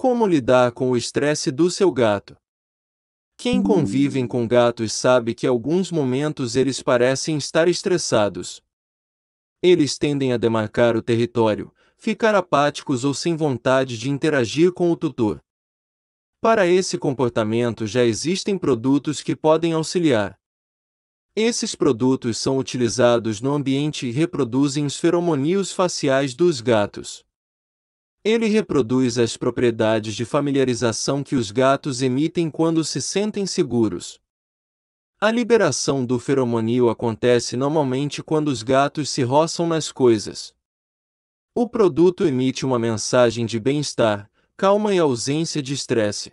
Como lidar com o estresse do seu gato? Quem convive com gatos sabe que alguns momentos eles parecem estar estressados. Eles tendem a demarcar o território, ficar apáticos ou sem vontade de interagir com o tutor. Para esse comportamento já existem produtos que podem auxiliar. Esses produtos são utilizados no ambiente e reproduzem os feromonios faciais dos gatos. Ele reproduz as propriedades de familiarização que os gatos emitem quando se sentem seguros. A liberação do feromonil acontece normalmente quando os gatos se roçam nas coisas. O produto emite uma mensagem de bem-estar, calma e ausência de estresse.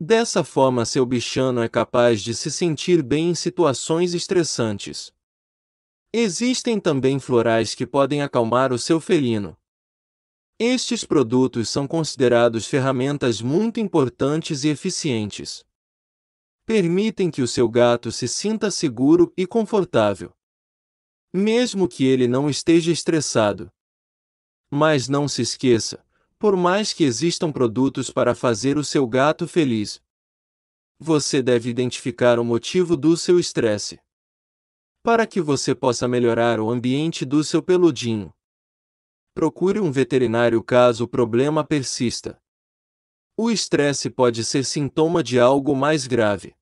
Dessa forma, seu bichano é capaz de se sentir bem em situações estressantes. Existem também florais que podem acalmar o seu felino. Estes produtos são considerados ferramentas muito importantes e eficientes. Permitem que o seu gato se sinta seguro e confortável. Mesmo que ele não esteja estressado. Mas não se esqueça, por mais que existam produtos para fazer o seu gato feliz, você deve identificar o motivo do seu estresse. Para que você possa melhorar o ambiente do seu peludinho. Procure um veterinário caso o problema persista. O estresse pode ser sintoma de algo mais grave.